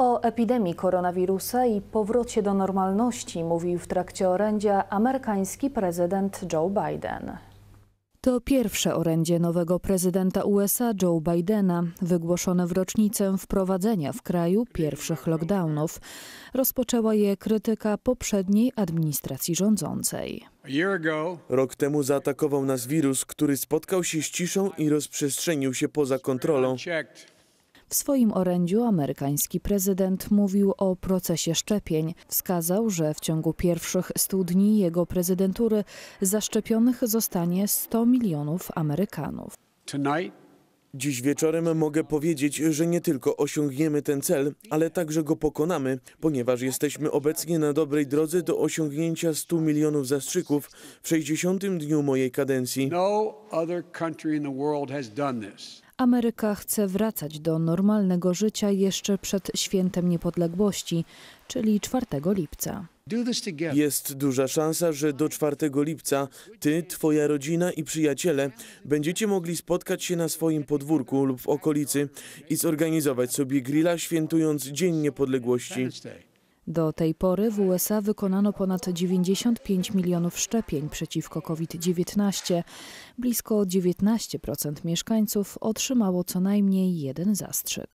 O epidemii koronawirusa i powrocie do normalności mówił w trakcie orędzia amerykański prezydent Joe Biden. To pierwsze orędzie nowego prezydenta USA Joe Bidena, wygłoszone w rocznicę wprowadzenia w kraju pierwszych lockdownów. Rozpoczęła je krytyka poprzedniej administracji rządzącej. Rok temu zaatakował nas wirus, który spotkał się z ciszą i rozprzestrzenił się poza kontrolą. W swoim orędziu amerykański prezydent mówił o procesie szczepień. Wskazał, że w ciągu pierwszych 100 dni jego prezydentury zaszczepionych zostanie 100 milionów Amerykanów. Tonight. Dziś wieczorem mogę powiedzieć, że nie tylko osiągniemy ten cel, ale także go pokonamy, ponieważ jesteśmy obecnie na dobrej drodze do osiągnięcia 100 milionów zastrzyków w 60. dniu mojej kadencji. No Ameryka chce wracać do normalnego życia jeszcze przed świętem niepodległości, czyli 4 lipca. Jest duża szansa, że do 4 lipca ty, twoja rodzina i przyjaciele będziecie mogli spotkać się na swoim podwórku lub w okolicy i zorganizować sobie grilla świętując Dzień Niepodległości. Do tej pory w USA wykonano ponad 95 milionów szczepień przeciwko COVID-19. Blisko 19% mieszkańców otrzymało co najmniej jeden zastrzyk.